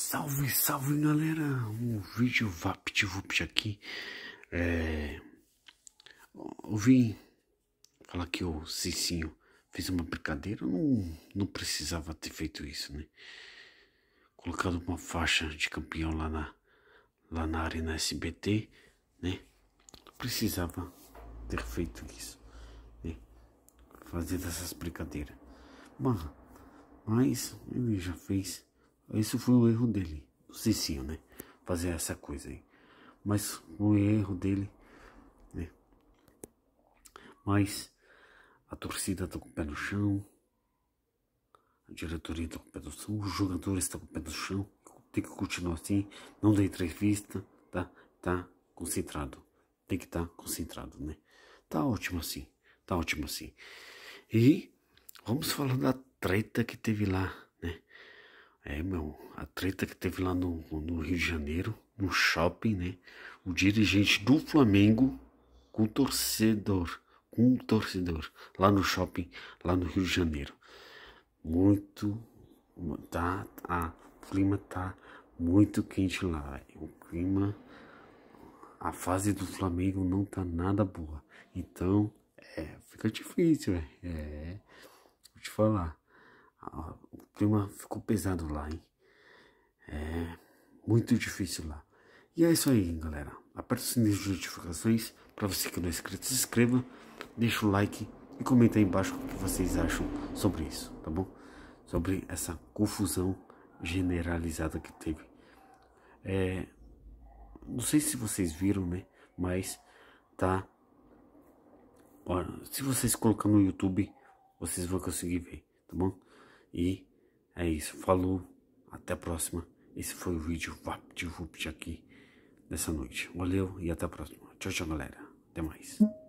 Salve, salve galera! Um vídeo VaptVupt aqui. É... Eu vim falar que o Cicinho fez uma brincadeira, não, não precisava ter feito isso, né? Colocado uma faixa de campeão lá na, lá na Arena SBT, né? precisava ter feito isso, né? Fazer essas brincadeiras. mas ele já fez isso foi um erro dele, do Cicinho, né? Fazer essa coisa aí. Mas um erro dele, né? Mas a torcida tá com o pé no chão. A diretoria tá com o pé no chão. Os jogadores estão tá com o pé no chão. Tem que continuar assim. Não dá entrevista, tá? Tá concentrado. Tem que estar tá concentrado, né? Tá ótimo assim. Tá ótimo assim. E vamos falar da treta que teve lá, né? É, meu, a treta que teve lá no, no Rio de Janeiro, no shopping, né? O dirigente do Flamengo com o torcedor, com o torcedor, lá no shopping, lá no Rio de Janeiro. Muito, tá, tá, o clima tá muito quente lá, o clima, a fase do Flamengo não tá nada boa. Então, é, fica difícil, é, é vou te falar. O clima ficou pesado lá, hein? É muito difícil lá. E é isso aí, galera. Aperta o sininho de notificações. Para você que não é inscrito, se inscreva. Deixa o like e comenta aí embaixo o que vocês acham sobre isso, tá bom? Sobre essa confusão generalizada que teve. É, não sei se vocês viram, né? Mas tá. Olha, se vocês colocar no YouTube, vocês vão conseguir ver, tá bom? E é isso. Falou. Até a próxima. Esse foi o vídeo vupt aqui dessa noite. Valeu e até a próxima. Tchau, tchau, galera. Até mais.